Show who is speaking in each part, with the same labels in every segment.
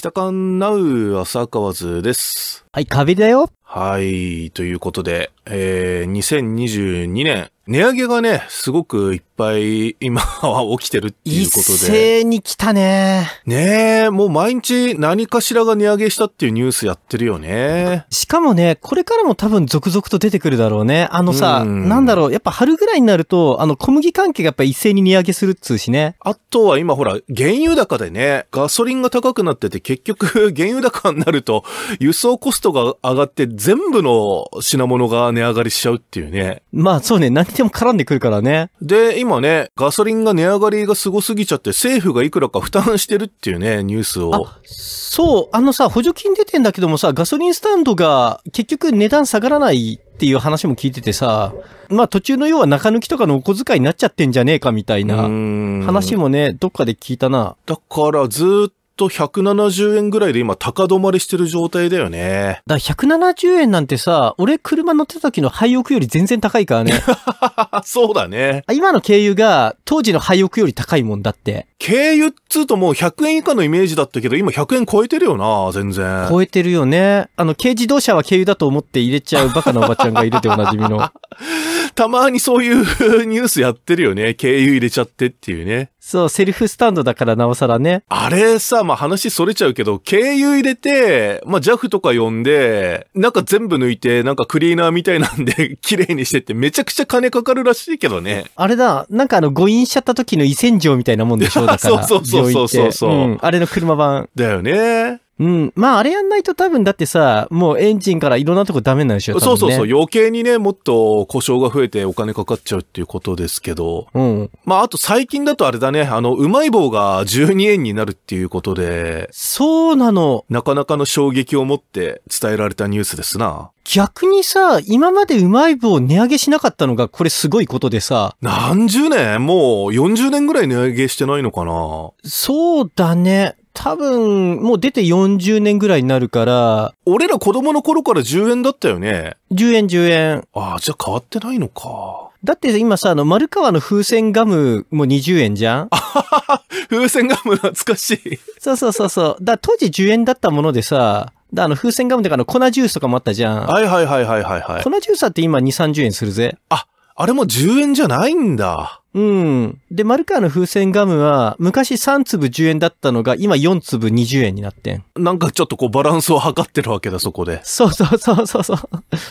Speaker 1: 北関ナウ浅川図です。はい、カビだよ。はい。ということで、えー、2022年、値上げがね、すごくいっぱい今 は起きてるっていうことで。一斉に来たね。ねえ、もう毎日何かしらが値上げしたっていうニュースやってるよね。
Speaker 2: しかもね、これからも多分続々と出てくるだろうね。あのさ、ん、なんだろう、やっぱ春ぐらいになると、あの小麦関係がやっぱ一斉に値上げするっつうしね。
Speaker 1: あとは今ほら、原油高でね、ガソリンが高くなってて結局 原油高になると輸送コストが上がって全部の品物が値上がりしちゃうっていうね。
Speaker 2: まあそうね、何でも絡んでくるからね。
Speaker 1: で、今ね、ガソリンが値上がりがすごすぎちゃって、政府がいくらか負担してるっていうね、ニュースを。
Speaker 2: そう、あのさ、補助金出てんだけどもさ、ガソリンスタンドが結局値段下がらないっていう話も聞いててさ、まあ途中の要は中抜きとかのお小遣いになっちゃってんじゃねえかみたいな話もね、どっかで聞いたな。だからずっと170円ぐらいで今高止まりしてる状態だよね。だから170円なんてさ、俺車乗ってた時の廃屋より全然高いからね。そうだね。今の軽油が当時の廃屋より高いもんだって。
Speaker 1: 軽油っつうともう100円以下のイメージだったけど、今100円超えてるよな、全然。
Speaker 2: 超えてるよね。あの、軽自動車は軽油だと思って入れちゃうバカなおばちゃんがいるでおなじみの。
Speaker 1: たまにそういう ニュースやってるよね。軽油入れちゃってっていうね。そう、セルフスタンドだからなおさらね。あれさ、まあ話それちゃうけど、軽油入れて、まあ JAF とか呼んで、なんか全部抜いて、なんかクリーナーみたいなんで 綺麗にしてってめちゃくちゃ金かかるらしいけどね。
Speaker 2: あれだ、なんかあの誤飲しちゃった時の胃洗浄みたいなもんでしょだから。そうそうそうそうそうそう、うん、あれの車版。だよね。うん。まあ、あれやんないと多分だってさ、もうエンジンからいろんなとこダメなんでしょ、ね、そうそうそう。
Speaker 1: 余計にね、もっと故障が増えてお金かかっちゃうっていうことですけど。うん。まあ、あと最近だとあれだね、あの、うまい棒が12円になるっていうことで。そうなの。なかなかの衝撃を持って伝えられたニュースですな。
Speaker 2: 逆にさ、今までうまい棒値上げしなかったのが、これすごいことでさ。何十年もう
Speaker 1: 40年ぐらい値上げしてないのかな
Speaker 2: そうだね。多分、もう出て40年ぐらいになるから。俺ら子供の頃から10円だったよね。10円、10円。ああ、じゃあ変わってないのか。だって今さ、あの、丸川の風船ガムも20円じゃん 風船ガム懐かしいそうそうそうそう。だ当時10円だったものでさ、だあの、風船ガムとかの粉ジュースとかもあったじゃん。は
Speaker 1: いはいはいはいは
Speaker 2: い、はい。粉ジュースだって今2、30円するぜ。あ、あれも10円じゃないんだ。うん。で、丸川の風船ガムは、昔3粒10円だったのが、今4粒20円になってん。なんかちょっとこうバランスを測ってるわけだ、そこで。そうそうそうそうそう。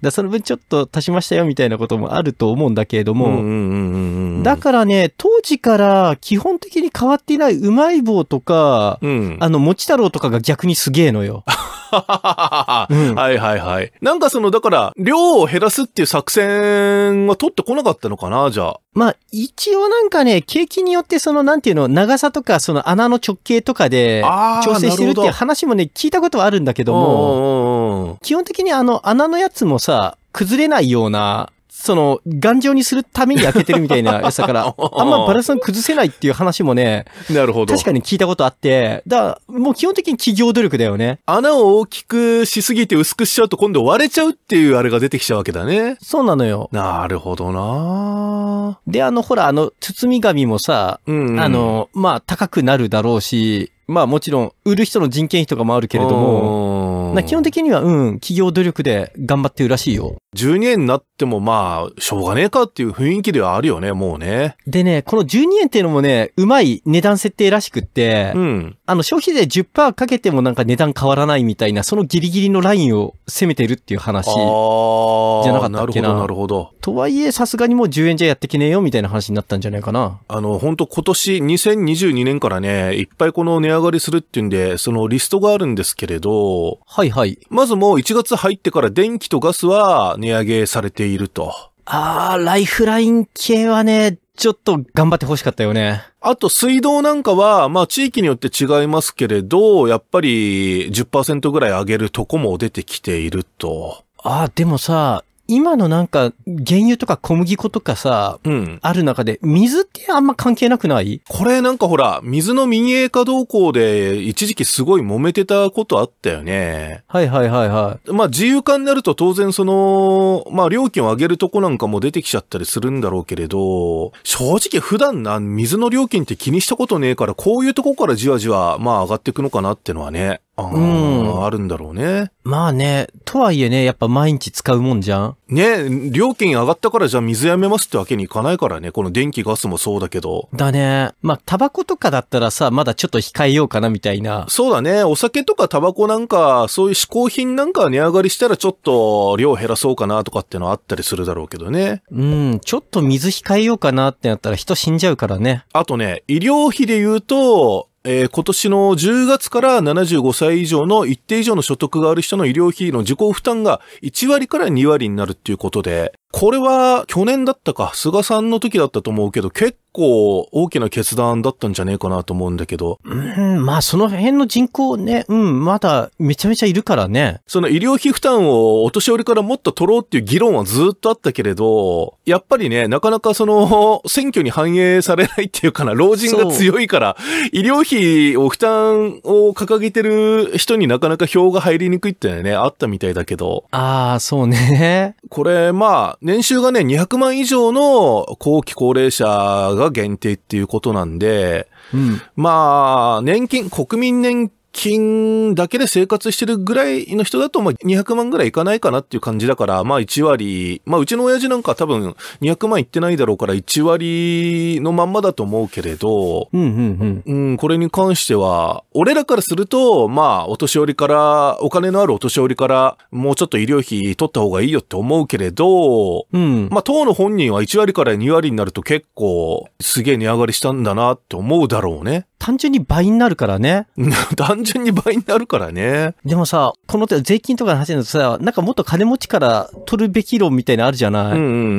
Speaker 2: だその分ちょっと足しましたよ、みたいなこともあると思うんだけれども。だからね、当時から基本的に変わっていないうまい棒とか、うん、あの、もち太郎とかが逆にすげえのよ。
Speaker 1: はいはいはい。なんかその、だから、量を減らすっていう作戦は取ってこなかったのかな、じゃあ。
Speaker 2: まあ、一応なんかね、景気によってその、なんていうの、長さとか、その穴の直径とかで、調整してるっていう話もね、聞いたことはあるんだけども、基本的にあの、穴のやつもさ、崩れないようなその、頑丈にするために開けてるみたいなやつだから、あんまバランス崩せないっていう話もね、なるほど。確かに聞いたことあって、だ
Speaker 1: もう基本的に企業努力だよね。穴を大きくしすぎて薄くしちゃうと今度割れちゃうっていうあれが出てきちゃうわけだね。そうなのよ。なるほどなで、あの、ほら、あの、包み
Speaker 2: 紙もさ、うんうん、あの、まあ、高くなるだろうし、まあもちろん、売る人の人件
Speaker 1: 費とかもあるけれども、な基本的には、うん、企業努力で頑張ってるらしいよ。12円になってもまあ、しょうがねえかっていう雰囲気ではあるよね、もうね。でね、この12円っていうのもね、うまい値段設定らしくって、うん、あの、
Speaker 2: 消費税10%かけてもなんか値段変わらないみたいな、そのギリギリのラインを攻めてるっていう話。じ
Speaker 1: ゃなかったっけな。なるほど、なるほど。とはいえ、さすがにもう10円じゃやってけねえよみたいな話になったんじゃないかな。あの、本当今年2022年からね、いっぱいこの値上がりするっていうんで、そのリストがあるんですけれど、ははいはい。まずもう1月入ってから電気とガスは値上げされていると。
Speaker 2: あー、ライフライン系はね、ちょっと頑張ってほしかったよね。
Speaker 1: あと水道なんかは、まあ地域によって違いますけれど、やっぱり10%ぐらい上げるとこも出てきていると。
Speaker 2: ああ、でもさ、今のなんか、原油とか小麦粉とかさ、うん。ある中で、水ってあんま関係なくない
Speaker 1: これなんかほら、水の民営化動向で、一時期すごい揉めてたことあったよね。はいはいはいはい。まあ自由化になると当然その、まあ料金を上げるとこなんかも出てきちゃったりするんだろうけれど、正直普段な、水の料金って気にしたことねえから、こういうとこからじわじわ、まあ上がっていくのかなってのはね。あうん。あるんだろうね。
Speaker 2: まあね、とはいえね、やっぱ毎日使うもんじゃん。
Speaker 1: ね、料金上がったからじゃあ水やめますってわけにいかないからね。この電気ガスもそうだけど。だね。まあ、タバコとかだったらさ、まだちょっと控えようかなみたいな。そうだね。お酒とかタバコなんか、そういう嗜好品なんか値上がりしたらちょっと量減らそうかなとかってのあったりするだろうけどね。うん、ちょっと水控えようかなってなったら人死んじゃうからね。あとね、医療費で言うと、えー、今年の10月から75歳以上の一定以上の所得がある人の医療費の自己負担が1割から2割になるっていうことで、これは去年だったか、菅さんの時だったと思うけど、結構大きな決断だったんじゃねえかなと思うんだけど。
Speaker 2: うん、まあその辺の人口ね、うん、まだめちゃめちゃいるからね。
Speaker 1: その医療費負担をお年寄りからもっと取ろうっていう議論はずっとあったけれど、やっぱりね、なかなかその選挙に反映されないっていうかな、老人が強いから、医療費を負担を掲げてる人になかなか票が入りにくいってね、あったみたいだけど。ああ、そうね。これまあ、年収がね、200万以上の後期高齢者が限定っていうことなんで、うん、まあ、年金、国民年金金だけで生活してるぐらいの人だと、ま200万ぐらいいかないかなっていう感じだから、まあ、1割、まあ、うちの親父なんか多分200万いってないだろうから、1割のまんまだと思うけれど、うん、うん、これに関しては、俺らからすると、まあ、お年寄りから、お金のあるお年寄りから、もうちょっと医療費取った方がいいよって思うけれど、うん、まあ、当の本人は1割から2割になると結構、すげえ値上がりしたんだなって思うだろうね。単純に倍になるからね。単純に倍に
Speaker 2: なるからね。でもさ、この手税金とかの話だとさ、なんかもっと金持ちから取るべき論みたいなのあるじゃない、うんうんう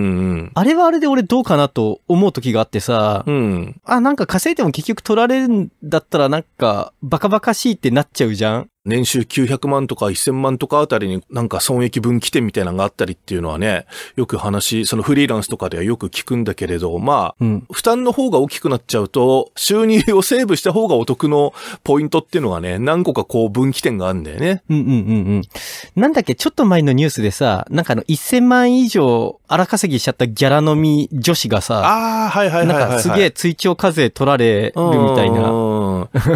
Speaker 2: ん、あれはあれで俺どうかなと思う時があってさ、うん、あ、なんか稼いでも結局取られるん
Speaker 1: だったらなんかバカバカしいってなっちゃうじゃん年収900万とか1000万とかあたりになんか損益分岐点みたいなのがあったりっていうのはね、よく話、そのフリーランスとかではよく聞くんだけれど、まあ、うん、負担の方が大きくなっちゃうと、収入をセーブした方がお得のポイントっていうのがね、何個かこう分岐点があるんだよね。うんうんうんうん。なんだっけ、ちょっと前のニュースでさ、なんかあの1000
Speaker 2: 万以上荒稼ぎしちゃったギャラ飲み女子がさ、ああ、
Speaker 1: はいはいはい、はい、なんかすげえ追徴課税取られるみたいな。。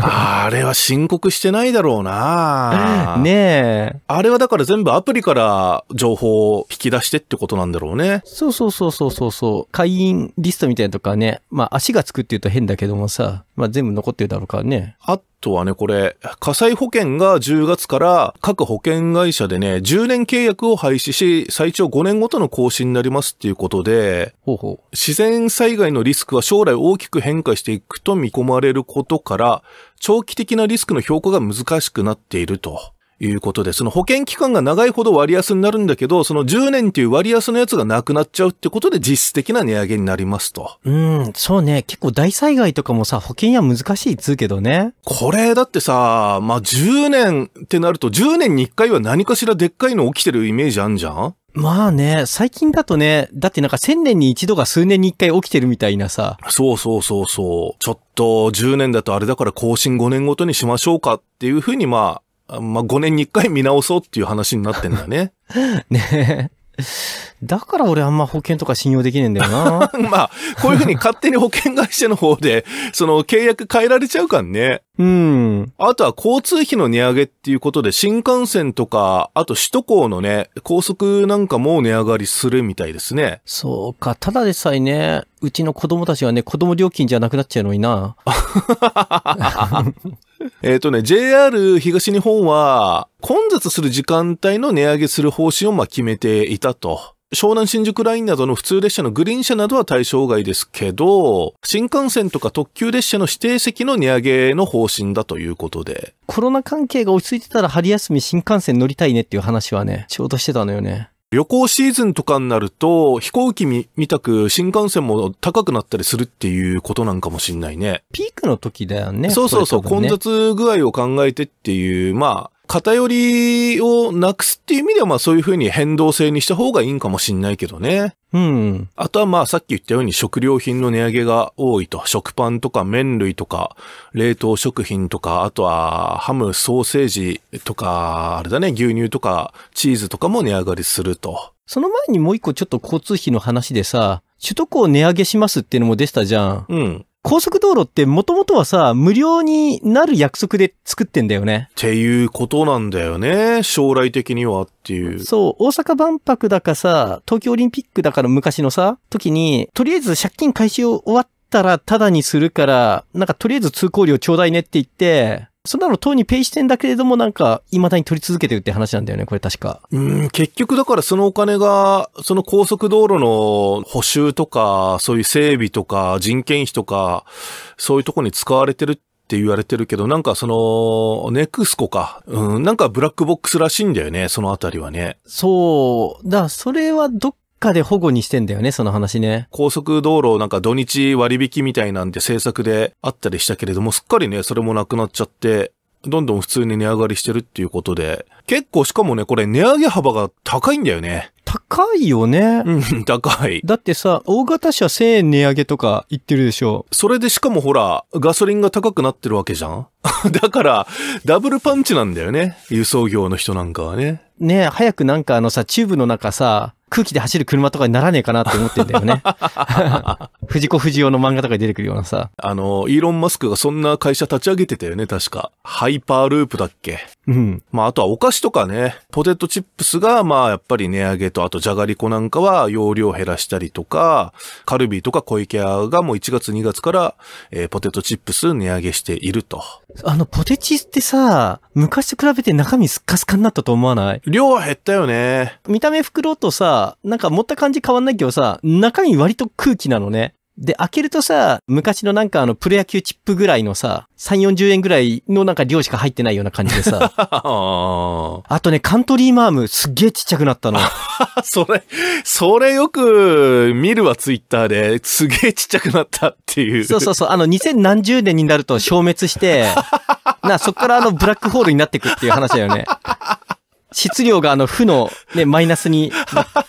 Speaker 1: あれは申告してないだろうな ねえ。あれはだから全部アプリから情報を引き出してってことなんだろうね。そうそうそうそうそうそう。会員リストみたいなとかね。まあ足がつ
Speaker 2: くって言うと変だけどもさ。まあ全部残ってるだろうからね。
Speaker 1: あとはね、これ、火災保険が10月から各保険会社でね、10年契約を廃止し、最長5年ごとの更新になりますっていうことで、ほうほう自然災害のリスクは将来大きく変化していくと見込まれることから、長期的なリスクの評価が難しくなっていると。いうことで、その保険期間が長いほど割安になるんだけど、その10年っていう割安のやつがなくなっちゃうってことで実質的な値上げになりますと。
Speaker 2: うん、そうね。結構
Speaker 1: 大災害とかもさ、保険や難しいっつうけどね。これだってさ、まあ、10年ってなると、10年に1回は何かしらでっかいの起きてるイメージあんじゃん
Speaker 2: まあね、
Speaker 1: 最近だとね、だってなんか1000年に一度が数年に一回起きてるみたいなさ。そうそうそうそう。ちょっと10年だとあれだから更新5年ごとにしましょうかっていうふうにまあ、まあ、5年に1回見直そうっていう話になってんだよね。
Speaker 2: ねだから俺あんま保険とか信用できねえんだよな。
Speaker 1: まあ、こういうふうに 勝手に保険会社の方で、その契約変えられちゃうからね。
Speaker 2: うん。
Speaker 1: あとは交通費の値上げっていうことで、新幹線とか、あと首都高のね、高速なんかも値上がりするみたいです
Speaker 2: ね。そうか。ただでさえね、うちの子供たちはね、子供料金じゃ
Speaker 1: なくなっちゃうのにな。えっとね、JR 東日本は、混雑する時間帯の値上げする方針をま決めていたと。湘南新宿ラインなどの普通列車のグリーン車などは対象外ですけど、新幹線とか特急列車の指定席の値上げの方針だということで。
Speaker 2: コロナ関係が落ち着いてたら春休み新幹線乗りたいねっていう話はね、仕事してたのよね。
Speaker 1: 旅行シーズンとかになると、飛行機見たく新幹線も高くなったりするっていうことなんかもしんないね。ピークの時だよね。そうそうそう、ね、混雑具合を考えてっていう、まあ、偏りをなくすっていう意味では、まあそういうふうに変動性にした方がいいんかもしんないけどね。うん。あとはまあさっき言ったように食料品の値上げが多いと。食パンとか麺類とか、冷凍食品とか、あとはハム、ソーセージとか、あれだね、牛乳とかチーズとかも値上がりすると。
Speaker 2: その前にもう一個ちょっと交通費の話でさ、首都高値上げしますっていうのも出したじゃん。うん。高速道路ってもともとはさ、無料になる約束で作ってんだよね。っていうことなんだよね。将来的にはっていう。そう、大阪万博だかさ、東京オリンピックだから昔のさ、時に、とりあえず借金開始を終わったらタダにするから、なんかとりあえず通行料ちょうだいねって言って、そんなの当にペイしてんだけれどもなんか、未だに取り続けてるって話なんだよね、これ確か。
Speaker 1: うん、結局だからそのお金が、その高速道路の補修とか、そういう整備とか、人件費とか、そういうとこに使われてるって言われてるけど、なんかその、ネクスコか。うん、なんかブラックボックスらしいんだよね、そのあたりはね。
Speaker 2: そう。だ、それはどっかで保護にしてんだよね、その話ね。
Speaker 1: 高速道路なんか土日割引みたいなんで政策であったりしたけれども、すっかりね、それもなくなっちゃって、どんどん普通に値上がりしてるっていうことで、結構しかもね、これ値上げ幅が高いんだよね。高いよね。うん、高い。だってさ、大型車1000円値上げとか言ってるでしょ。それでしかもほら、ガソリンが高くなってるわけじゃん だから、ダブルパンチなんだよね。輸送業の人なんかはね。
Speaker 2: ねえ、早くなんかあの
Speaker 1: さ、チューブの中さ、空気
Speaker 2: で走る車とかにならねえかなって思ってんだよね。藤子不二雄の漫画とかに出てくるようなさ。
Speaker 1: あの、イーロン・マスクがそんな会社立ち上げてたよね、確か。ハイパーループだっけ。うん。まあ、あとはお菓子とかね、ポテトチップスが、まあ、やっぱり値上げと、あとじゃがりこなんかは容量減らしたりとか、カルビーとか小池屋がもう1月2月から、えー、ポテトチップス値上げしていると。
Speaker 2: あの、ポテチってさ、昔と比べて中身スッカスカになったと思わない量は減ったよね。見た目袋とさ、なんか持った感じ変わんないけどさ、中身割と空気なのね。で、開けるとさ、昔のなんかあの、プロ野球チップぐらいのさ、3、40円ぐらいのなんか量しか入ってないような感じでさ。
Speaker 1: あ
Speaker 2: とね、カントリーマーム、すっげえちっちゃくなったの。
Speaker 1: それ、それよく見るわ、ツイッターで。すげえちっちゃくなったっていう。そうそう
Speaker 2: そう。あの、2000何十年になると消滅して、な、そっからあの、ブラックホールになってくっていう話だよね。質量があの負のね、マイナスに、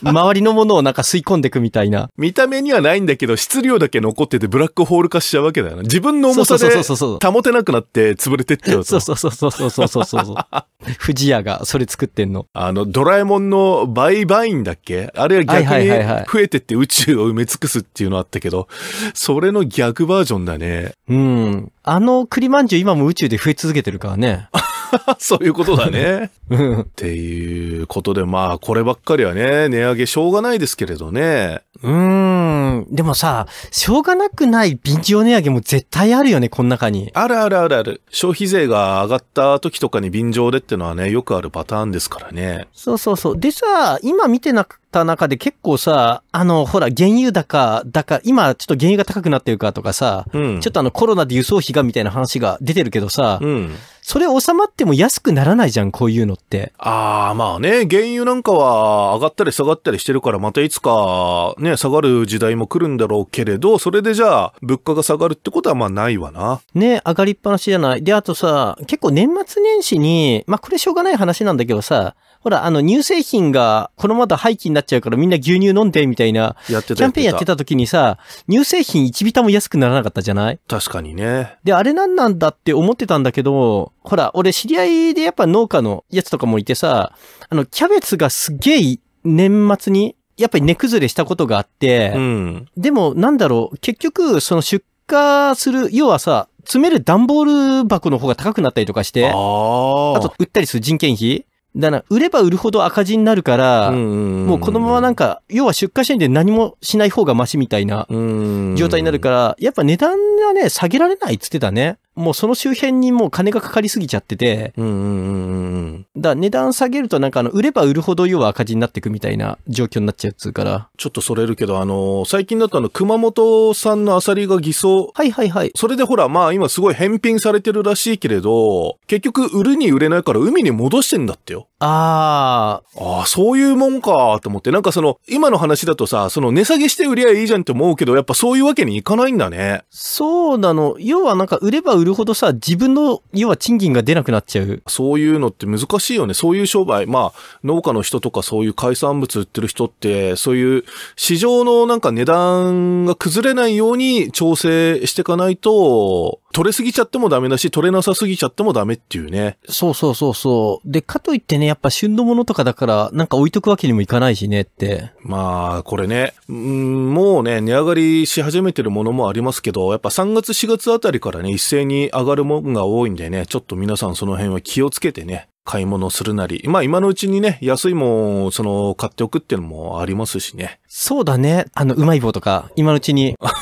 Speaker 2: 周りのものをなんか吸い込んでいくみたいな。
Speaker 1: 見た目にはないんだけど、質量だけ残っててブラックホール化しちゃうわけだよな。自分の重さで保てなくなって潰れてっちゃう。そうそうそうそうそうそうそうそう。藤屋がそれ作ってんの。あの、ドラえもんのバイバインだっけあれは逆に増えてって宇宙を埋め尽くすっていうのあったけど、それの逆バージョンだね。うん。あの栗まんじゅう今も宇宙で増え続けてるからね。そういうことだね。っていうことで、まあ、こればっかりはね、値上げしょうがないですけれどね。
Speaker 2: うーん。でもさ、しょうがなくない便乗値上げも絶対あるよね、この中に。
Speaker 1: あるあるあるある。消費税が上がった時とかに便乗でってのはね、よくあるパターンですからね。
Speaker 2: そうそうそう。でさ、今見てなくた中で結構さ、あの、ほら、原油高、だか、今ちょっと原油が高くなってるかとかさ、うん、ちょっとあのコロナで輸送費がみたいな話が出てるけどさ、うん、それ収まっても安くならないじゃん、こういうのって。
Speaker 1: ああ、まあね、原油なんかは上がったり下がったりしてるから、またいつかね、下がる時代も来るんだろうけれど、それでじゃあ、物価が下がるってことはまあないわな。
Speaker 2: ね、上がりっぱなしじゃない。で、あとさ、結構年末年始に、まあこれしょうがない話なんだけどさ、ほら、あの、乳製品が、このままだ廃棄になっちゃうからみんな牛乳飲んで、みたいな、キャンペーンやってた時にさ、乳製品1ビタも安くならなかったじゃない確かにね。で、あれなんなんだって思ってたんだけど、ほら、俺知り合いでやっぱ農家のやつとかもいてさ、あの、キャベツがすげえ年末に、やっぱり根崩れしたことがあって、うん、でもなんだろう、結局、その出荷する、要はさ、詰める段ボール箱の方が高くなったりとかして、あと売ったりする人件費だな、売れば売るほど赤字になるから、もうこのままなんか、要は出荷してで何もしない方がマシみたいな状態になるから、やっぱ値段がね、下げられないっつってたね。もうその周辺にもう金がかかりすぎちゃってて、うんうんうんうん。だ値段下げるとなんかあの、売れば売るほど要は赤字になっていくみたいな状況になっちゃうっつう
Speaker 1: から。ちょっとそれるけど、あの最近だとあの、熊本産のアサリが偽装。はいはいはい。それでほら、まあ今すごい返品されてるらしいけれど、結局売るに売れないから海に戻してんだってよ。ああ。ああ、そういうもんかと思って、なんかその、今の話だとさ、その値下げして売りゃいいじゃんって思うけど、やっぱそういうわけにいかないんだね。そうなの。要はなんか売れば売るほどさ、自分の、要は賃金が出なくなっちゃう。そういうのって難しいよね。そういう商売。まあ、農家の人とかそういう海産物売ってる人って、そういう市場のなんか値段が崩れないように調整していかないと、取れすぎちゃってもダメだし、取れなさすぎちゃってもダメっていうね。
Speaker 2: そうそうそうそう。で、かといってね、やっぱ旬のものとかだから、なんか置いとくわけにもいかないしねって。ま
Speaker 1: あ、これね、うん、もうね、値上がりし始めてるものもありますけど、やっぱ3月4月あたりからね、一斉に上がるものが多いんでね、ちょっと皆さんその辺は気をつけてね、買い物するなり、まあ今のうちにね、安いもん、その、買っておくっていうのもありますしね。そうだね。あの、うまい棒とか、今のうちに。ま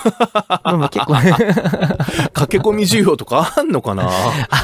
Speaker 1: あ結構ね。
Speaker 2: 駆け込み需要とかあんのかな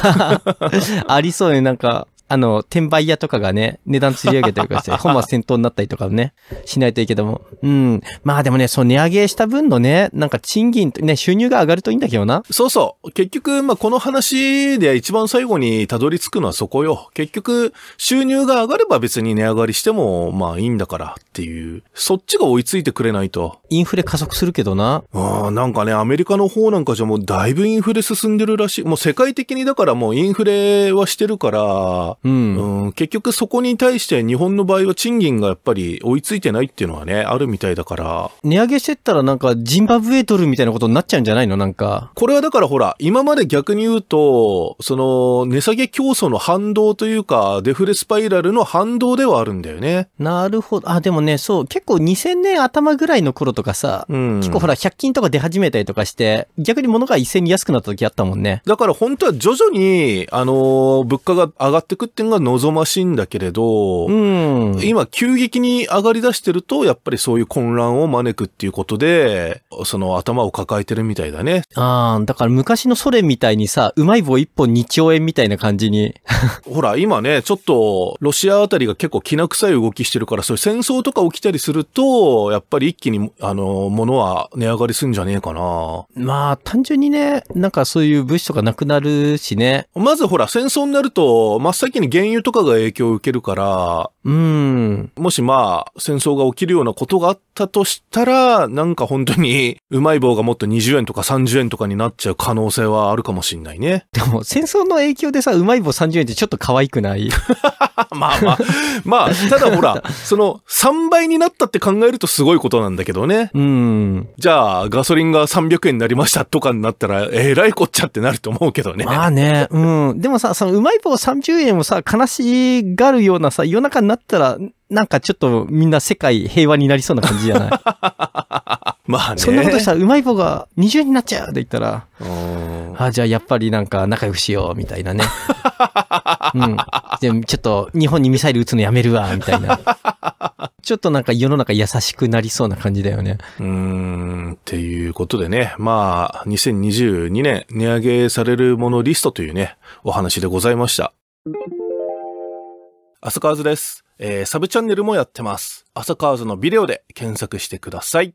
Speaker 2: ありそうね。なんか、あの、転売屋とかがね、値段釣り上げたりとかして、本末戦闘になったりとかね、しないといいけども。うん。まあでもね、そう、値上げした分のね、なんか賃金、ね、収入が上がるといいんだけど
Speaker 1: な。そうそう。結局、まあこの話で一番最後にたどり着くのはそこよ。結局、収入が上がれば別に値上がりしても、まあいいんだからっていう、そっちが追いついてくれないと。インフレ加速するけどな。うん、なんかね、アメリカの方なんかじゃもうだいぶインフレ進んでるらしい。もう世界的にだからもうインフレはしてるから、うん、うん、結局そこに対して日本の場合は賃金がやっぱり追いついてないっていうのはね、あるみたいだから。値
Speaker 2: 上げしてったらなんかジンバブエドルみたいなことにな
Speaker 1: っちゃうんじゃないのなんか。これはだからほら、今まで逆に言うと、その、値下げ競争の反動というか、デフレスパイラルの反動ではあるんだよね。
Speaker 2: なるほど。あ、でもね、そう、結構2000年頭ぐらいの頃とかさ、うん、結構ほら、100均とか出始めたりとかして、逆に物が一斉に安くなった時あったもんね。
Speaker 1: だから本当は徐々に、あのー、物価が上がってく点が望ましいんだけれど、うん、今急激に上がり出してると、やっぱりそういう混乱を招くっていうことで、その頭を抱えてるみたいだね。ああ、だから昔のソ連みたいにさ、うまい棒一本2兆円みたいな感じに。ほら、今ね、ちょっと、ロシアあたりが結構きな臭い動きしてるから、そういう戦争とか起きたりすると、やっぱり一気に、あの、物は値上がりすんじゃねえかな。まあ、単純にね、なんかそういう物資とかなくなるしね。まずほら、戦争になると、真っ先に原油とかが影響を受けるから、うん。もしまあ、戦争が起きるようなことがあったとしたら、なんか本当に、うまい棒がもっと20円とか30円とかになっちゃう可能性はあるかもしんないね。
Speaker 2: でも、戦争の影響でさ、うまい棒30円ってちょっと可愛くない
Speaker 1: まあまあ、まあ、ただほら、その、3倍になったって考えるとすごいことなんだけどね。うん。じゃあ、ガソリンが300円になりましたとかになったら、えらいこっちゃってなると思うけどね。ま
Speaker 2: あね、うん。でもさ、そのうまい棒30円をもさ、悲しがるようなさ、夜中になったら、なんかちょっとみんな世界平和になりそうな感じじゃない
Speaker 1: まあね。そんなことしたら
Speaker 2: うまい棒が二重になっちゃうって言ったら、あ、じゃあやっぱりなんか仲良くしようみたいなね。うん。でちょっと日本にミサイル撃つのやめるわ、みたいな。ちょっとなんか世の中優しく
Speaker 1: なりそうな感じだよね。うん、っていうことでね、まあ、2022年値上げされるものリストというね、お話でございました。カーズです、えー、サブチャンネルもやってます。カーズのビデオで検索してください。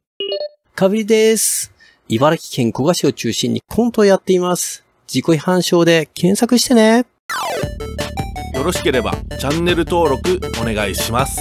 Speaker 1: カビりです。茨城県古河市を中
Speaker 2: 心にコントをやっています。自己批判症で検索してね。
Speaker 1: よろしければチャンネル登録お願いします。